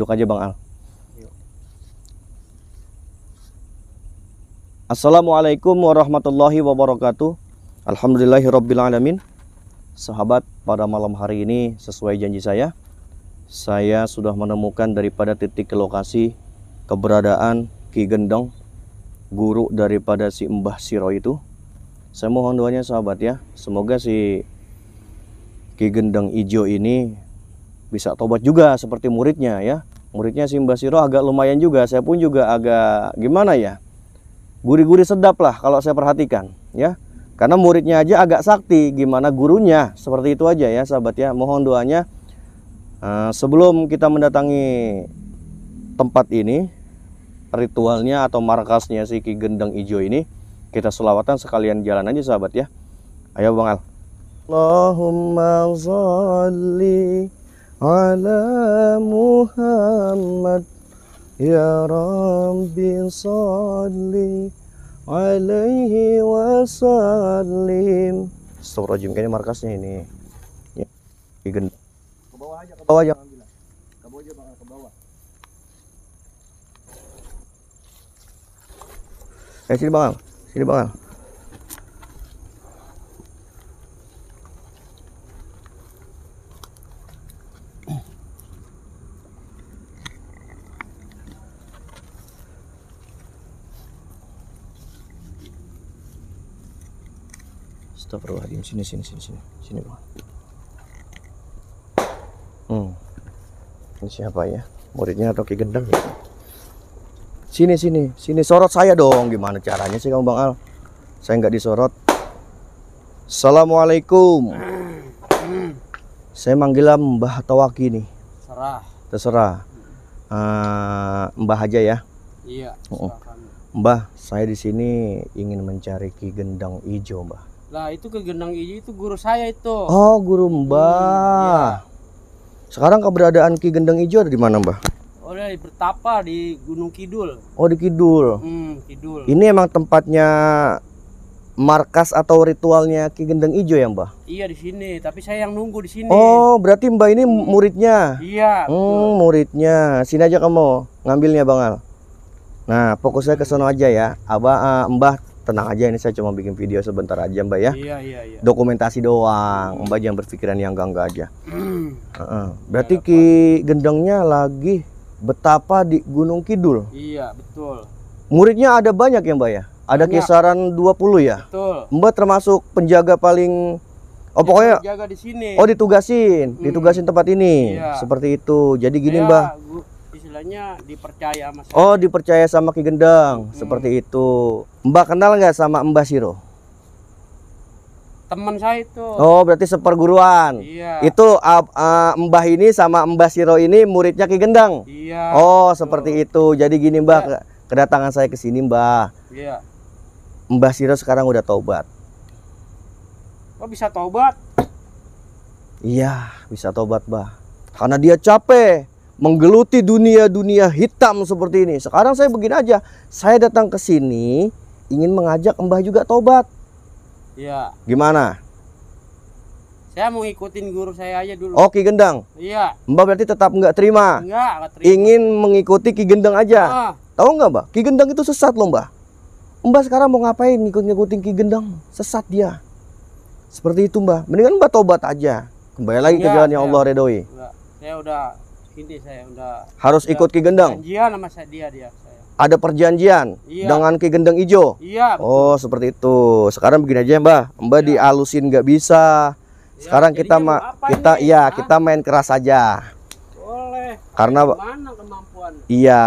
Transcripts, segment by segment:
duduk aja Bang Al. Assalamualaikum warahmatullahi wabarakatuh. Alhamdulillahirrabbilalamin. Sahabat, pada malam hari ini sesuai janji saya, saya sudah menemukan daripada titik ke lokasi keberadaan Ki Gendong, guru daripada si Mbah Siro itu. Saya mohon doanya sahabat ya, semoga si Ki Gendong Ijo ini bisa tobat juga seperti muridnya ya muridnya Mbah Siro agak lumayan juga saya pun juga agak gimana ya gurih-gurih sedap lah kalau saya perhatikan ya karena muridnya aja agak sakti gimana gurunya seperti itu aja ya sahabat ya mohon doanya eh, sebelum kita mendatangi tempat ini ritualnya atau markasnya si Ki Gendeng Ijo ini kita selawatan sekalian jalan aja sahabat ya ayo Bang Al Allahumma salli Ala Muhammad ya رب صل عليه وسلم Stop rajim kayaknya markasnya ini. Ya. Igen. Ke bawah aja, ke bawah aja. Ke bawah aja, Bang, ke bawah. Eh sini bangal. Sini bangal. Astagfirullahaladzim. Sini sini sini sini. Sini, Bang. Hmm. Ini siapa ya? Muridnya atau ki Gendeng ya. Sini sini, sini sorot saya dong. Gimana caranya sih kamu Bang Al? Saya nggak disorot. Assalamualaikum. Saya manggil Mbah Tawaki nih. Serah. Terserah. Uh, Mbah aja ya. Iya. Uh -uh. Mbah, saya di sini ingin mencari Ki Gendang Ijo, Mbah. Lah itu ke Genang Iji itu guru saya itu. Oh, guru Mbah. Hmm, ya. Sekarang keberadaan Ki Gendang Ijo ada di mana, Mbah? Oh, di Bertapa di Gunung Kidul. Oh, di Kidul. Hmm, Kidul. Ini emang tempatnya markas atau ritualnya Ki Gendeng Ijo ya, Mbah? Iya, di sini, tapi saya yang nunggu di sini. Oh, berarti Mbah ini hmm. muridnya. Iya, hmm, betul. muridnya. Sini aja kamu ngambilnya, Bang Al. Nah, fokusnya ke sana aja ya. Abah uh, Mbah tenang aja ini saya cuma bikin video sebentar aja mbak ya iya, iya, iya. dokumentasi doang mbak jangan berpikiran yang enggak-enggak aja uh -uh. berarti iya, ki gendengnya lagi betapa di Gunung Kidul iya betul muridnya ada banyak ya mbak ya ada banyak. kisaran 20 ya betul mbak termasuk penjaga paling Oh iya, pokoknya jaga di sini. Oh ditugasin, hmm. ditugasin tempat ini. Iya. Seperti itu. Jadi gini, ya, mbak, istilahnya dipercaya mas oh dipercaya sama Ki Gendang hmm. seperti itu Mbak kenal nggak sama Mbak Siro teman saya itu oh berarti seperguruan iya itu uh, uh, Mbah ini sama Mbah Siro ini muridnya Ki Gendang iya oh betul. seperti itu jadi gini Mbah ya. kedatangan saya ke sini Mbah iya Mbah Siro sekarang udah taubat kok oh, bisa taubat Iya, bisa taubat Mbah Karena dia capek menggeluti dunia-dunia hitam seperti ini. Sekarang saya begini aja, saya datang ke sini ingin mengajak Mbah juga tobat. Iya. Gimana? Saya mau ikutin guru saya aja dulu. Oke, oh, Gendang. Iya. Mbah berarti tetap nggak terima. Enggak, nggak terima. Ingin mengikuti Ki Gendang aja. Ah. Tahu nggak, Mbah? Ki Gendang itu sesat loh, Mbah. Mbah sekarang mau ngapain ngikut-ngikutin Ki Gendang? Sesat dia. Seperti itu, Mbah. Mendingan Mbah tobat aja. Kembali lagi ya, ke iya, jalan yang iya. Allah redoi. Enggak. Iya. Saya udah ini saya udah harus udah ikut Ki Gendeng. Perjanjian sama saya dia dia Ada perjanjian iya. dengan Ki Gendeng Ijo. Iya. Betul. Oh, seperti itu. Sekarang begini aja, Mbah. Mbah iya. dialusin nggak bisa. Iya, Sekarang kita ma kita ini? ya, Hah? kita main keras aja. Boleh. Karena mana kemampuan? Iya.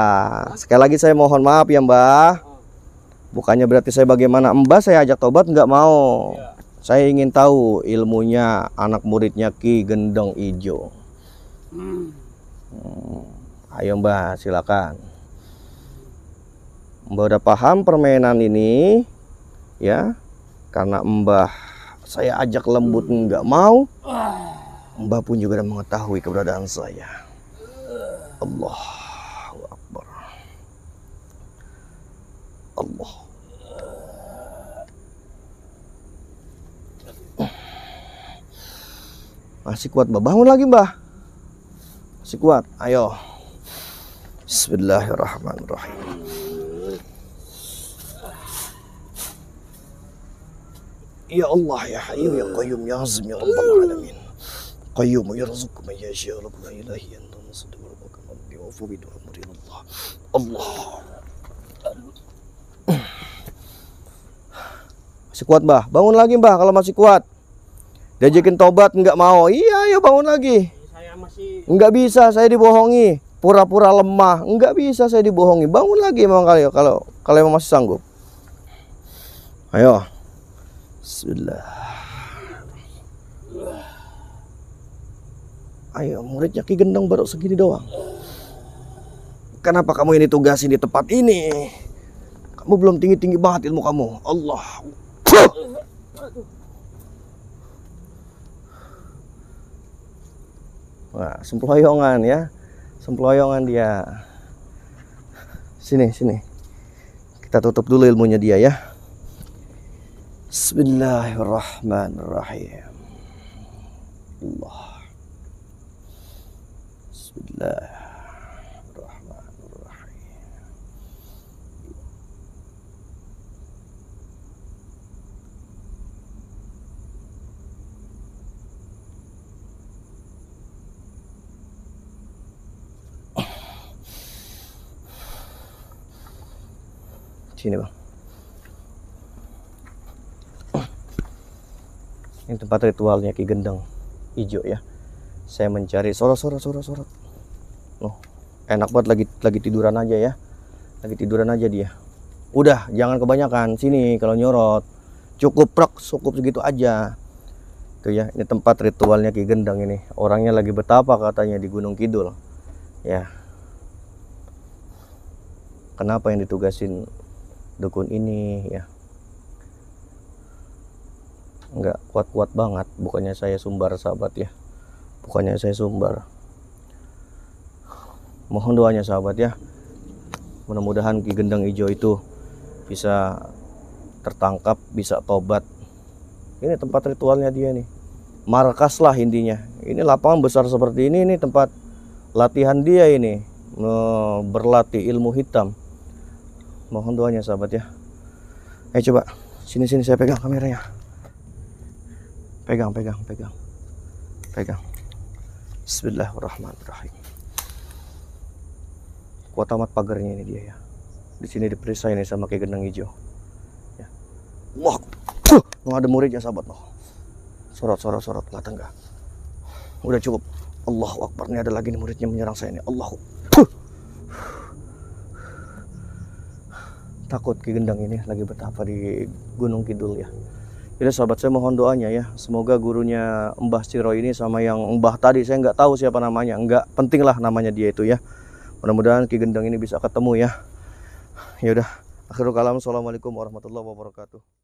Sekali lagi saya mohon maaf ya, Mbah. Oh. Bukannya berarti saya bagaimana Mbah saya ajak tobat nggak mau. Iya. Saya ingin tahu ilmunya anak muridnya Ki Gendong Ijo. Hmm. Hmm, ayo Mbah, silakan. Mbah udah paham permainan ini ya. Karena Mbah saya ajak lembut nggak mau. Mbah pun juga udah mengetahui keberadaan saya. Allah Akbar. Allah. Masih kuat Mbah. Bangun lagi Mbah. Masih kuat. Ayo. Bismillahirrahmanirrahim. Ya Allah ya Hayyu ya Qayyum ya Azim ya Rabbal Alamin. Qayyum Razuk man yasha wa la ilaha illa anta saddu wa rabbaka rabbi wa fubi amri ya Allah. Allah. Masih kuat, Mbah. Bangun lagi, Mbah, kalau masih kuat. Diajakin tobat nggak mau. Iya, ayo bangun lagi masih nggak bisa saya dibohongi pura-pura lemah enggak bisa saya dibohongi bangun lagi emang kalian kalau kalian masih sanggup ayo Bismillah ayo muridnya Ki Gendeng baru segini doang kenapa kamu ini tugas di tempat ini kamu belum tinggi-tinggi banget ilmu kamu Allah Wah, semployongan ya. Semployongan dia. Sini, sini. Kita tutup dulu ilmunya dia ya. Bismillahirrahmanirrahim. Allah. Bismillahirrahmanirrahim. Sini bang. Ini tempat ritualnya Ki Gendeng. hijau ya. Saya mencari sorot sorot sorot sorot. Oh, enak banget lagi lagi tiduran aja ya. Lagi tiduran aja dia. Udah, jangan kebanyakan. Sini kalau nyorot. Cukup prok, cukup segitu aja. Itu ya, ini tempat ritualnya Ki Gendeng ini. Orangnya lagi betapa katanya di Gunung Kidul. Ya. Kenapa yang ditugasin dukun ini ya nggak kuat-kuat banget bukannya saya sumbar sahabat ya bukannya saya sumbar mohon doanya sahabat ya mudah-mudahan Ki Gendang Ijo itu bisa tertangkap bisa tobat ini tempat ritualnya dia nih markas lah intinya ini lapangan besar seperti ini ini tempat latihan dia ini berlatih ilmu hitam mohon doanya sahabat ya eh coba sini sini saya pegang kameranya pegang pegang pegang pegang Bismillahirrahmanirrahim kuat amat pagarnya ini dia ya di sini diperiksa ini sama kayak genang hijau ya wah nggak ada murid ya sahabat no sorot sorot sorot nggak tangga udah cukup Allah Akbar ini ada lagi nih muridnya menyerang saya ini Allahu takut Ki Gendang ini lagi bertapa di Gunung Kidul ya. Jadi sahabat saya mohon doanya ya, semoga gurunya Mbah Ciro ini sama yang Mbah tadi saya nggak tahu siapa namanya, nggak penting lah namanya dia itu ya. Mudah-mudahan Ki Gendang ini bisa ketemu ya. Ya udah, akhirul kalam. Assalamualaikum warahmatullahi wabarakatuh.